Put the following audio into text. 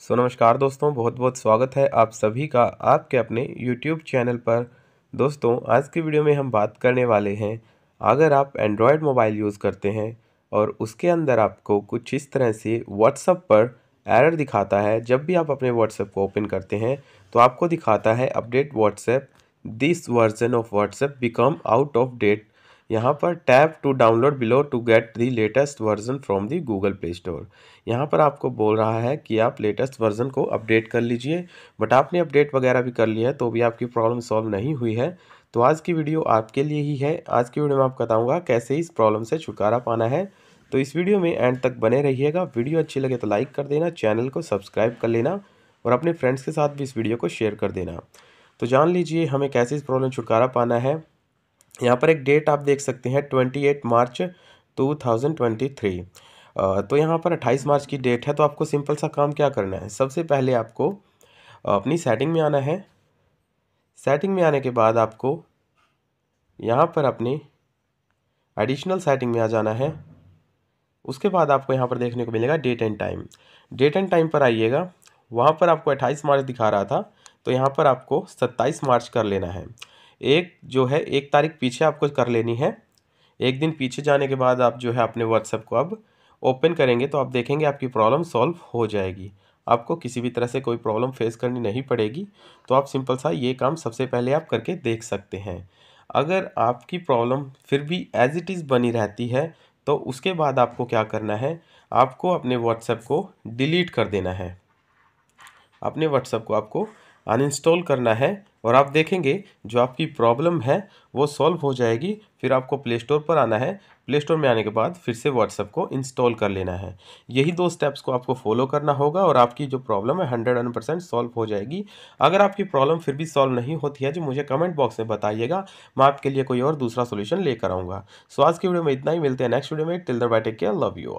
सो नमस्कार दोस्तों बहुत बहुत स्वागत है आप सभी का आपके अपने यूट्यूब चैनल पर दोस्तों आज की वीडियो में हम बात करने वाले हैं अगर आप एंड्रॉयड मोबाइल यूज़ करते हैं और उसके अंदर आपको कुछ इस तरह से व्हाट्सअप पर एरर दिखाता है जब भी आप अपने व्हाट्सएप को ओपन करते हैं तो आपको दिखाता है update WhatsApp this version of WhatsApp become out of date यहाँ पर tap to download below to get the latest version from the Google Play Store यहाँ पर आपको बोल रहा है कि आप लेटेस्ट वर्जन को अपडेट कर लीजिए बट आपने अपडेट वगैरह भी कर लिया है तो भी आपकी प्रॉब्लम सॉल्व नहीं हुई है तो आज की वीडियो आपके लिए ही है आज की वीडियो में आपको बताऊँगा कैसे इस प्रॉब्लम से छुटकारा पाना है तो इस वीडियो में एंड तक बने रहिएगा वीडियो अच्छी लगे तो लाइक कर देना चैनल को सब्सक्राइब कर लेना और अपने फ्रेंड्स के साथ भी इस वीडियो को शेयर कर देना तो जान लीजिए हमें कैसे इस प्रॉब्लम छुटकारा पाना है यहाँ पर एक डेट आप देख सकते हैं twenty eight March two thousand twenty three तो यहाँ पर अट्ठाईस मार्च की डेट है तो आपको सिंपल सा काम क्या करना है सबसे पहले आपको अपनी सेटिंग में आना है सेटिंग में आने के बाद आपको यहाँ पर अपनी एडिशनल सेटिंग में आ जाना है उसके बाद आपको यहाँ पर देखने को मिलेगा date and time date and time पर आइएगा वहाँ पर आपको अट्ठाईस मार्च दिखा रहा था तो यहाँ पर आपको सत्ताईस मार्च कर लेना है एक जो है एक तारीख पीछे आपको कर लेनी है एक दिन पीछे जाने के बाद आप जो है अपने व्हाट्सएप को अब ओपन करेंगे तो आप देखेंगे आपकी प्रॉब्लम सॉल्व हो जाएगी आपको किसी भी तरह से कोई प्रॉब्लम फेस करनी नहीं पड़ेगी तो आप सिंपल सा ये काम सबसे पहले आप करके देख सकते हैं अगर आपकी प्रॉब्लम फिर भी एज इट इज़ बनी रहती है तो उसके बाद आपको क्या करना है आपको अपने व्हाट्सएप को डिलीट कर देना है अपने व्हाट्सएप को आपको अनइंस्टॉल करना है और आप देखेंगे जो आपकी प्रॉब्लम है वो सॉल्व हो जाएगी फिर आपको प्ले स्टोर पर आना है प्ले स्टोर में आने के बाद फिर से व्हाट्सअप को इंस्टॉल कर लेना है यही दो स्टेप्स को आपको फॉलो करना होगा और आपकी जो प्रॉब्लम है हंड्रेड वन परसेंट सॉल्व हो जाएगी अगर आपकी प्रॉब्लम फिर भी सॉल्व नहीं होती है जो मुझे कमेंट बॉक्स में बताइएगा मैं आपके लिए कोई और दूसरा सोल्यूशन लेकर आऊँगा सो आज की वीडियो में इतना ही मिलते हैं नेक्स्ट वीडियो में till then bye take care love you